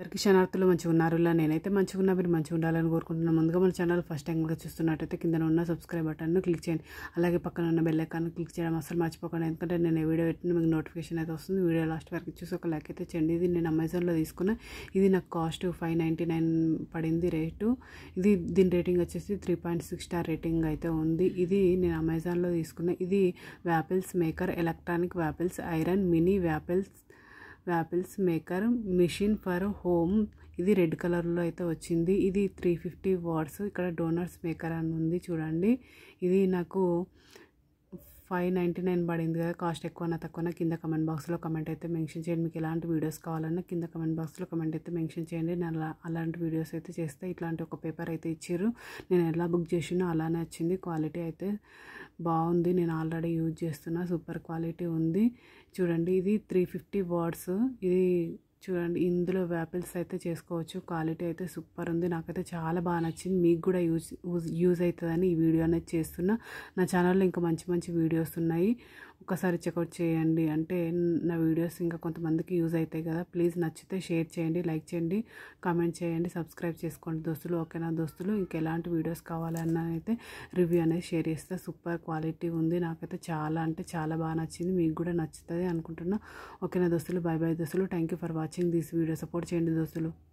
అందరికీ క్షణార్థులు మంచిగా ఉన్నారులా నేనైతే మంచిగా ఉన్నా మీరు మంచిగా ఉండాలని కోరుకుంటున్నాను ముందుగా మన ఛానల్ ఫస్ట్ టైం కూడా చూస్తున్నట్టయితే కింద ఉన్న సబ్స్క్రైబ్ బటన్ను క్లిక్ చేయండి అలాగే పక్కన ఉన్న బెల్ ఐకాన్ క్లిక్ చేయడం అసలు మర్చిపోకండి ఎందుకంటే నేను వీడియో పెట్టిన మీకు నోటిఫికేషన్ అయితే వస్తుంది వీడియో లాస్ట్ వరకు చూసి ఒక లైక్ అయితే చేయండి ఇది నేను అమెజాన్లో తీసుకున్న ఇది నాకు కాస్ట్ ఫైవ్ నైంటీ నైన్ పడింది రేటు ఇది దీని రేటింగ్ వచ్చేసి three point six star rating అయితే ఉంది ఇది నేను అమెజాన్లో తీసుకున్న ఇది waffles maker electronic waffles iron mini waffles waffles maker machine for home ఇది రెడ్ కలర్లో అయితే వచ్చింది ఇది త్రీ ఫిఫ్టీ వాట్స్ ఇక్కడ డోనర్స్ మేకర్ అని ఉంది చూడండి ఇది నాకు ఫైవ్ నైంటీ నైన్ పడింది కదా కాస్ట్ ఎక్కువనా తక్కువనా కింద కమెంట్ బాక్స్లో కమెంట్ అయితే మెన్షన్ చేయండి మీకు ఎలాంటి వీడియోస్ కావాలన్నా కింద కమెంట్ బాక్స్లో కమెంట్ అయితే మెన్షన్ చేయండి నేను అలాంటి వీడియోస్ అయితే చేస్తే ఇట్లాంటి ఒక పేపర్ అయితే ఇచ్చారు నేను ఎలా బుక్ చేసినా అలానే వచ్చింది క్వాలిటీ అయితే బాగుంది నేను ఆల్రెడీ యూజ్ చేస్తున్నా సూపర్ క్వాలిటీ ఉంది చూడండి ఇది త్రీ ఫిఫ్టీ వర్డ్స్ ఇది చూడండి ఇందులో వ్యాపిల్స్ అయితే చేసుకోవచ్చు క్వాలిటీ అయితే సూపర్ ఉంది నాకైతే చాలా బాగా నచ్చింది మీకు కూడా యూజ్ యూజ్ అవుతుందని ఈ వీడియో అనేది చేస్తున్నా నా ఛానల్లో ఇంకా మంచి మంచి వీడియోస్ ఉన్నాయి ఒకసారి చెక్అవుట్ చేయండి అంటే నా వీడియోస్ ఇంకా కొంతమందికి యూజ్ అవుతాయి కదా ప్లీజ్ నచ్చితే షేర్ చేయండి లైక్ చేయండి కామెంట్ చేయండి సబ్స్క్రైబ్ చేసుకోండి దోస్తులు ఓకేనా దోస్తులు ఇంకెలాంటి వీడియోస్ కావాలన్నా అయితే రివ్యూ అనేది షేర్ చేస్తా సూపర్ క్వాలిటీ ఉంది నాకైతే చాలా అంటే చాలా బాగా నచ్చింది మీకు కూడా నచ్చుతుంది అనుకుంటున్నా ఓకేనా దోస్తులు బాయ్ బాయ్ దోస్తులు thank for watching this video support చేయండి దోస్తులు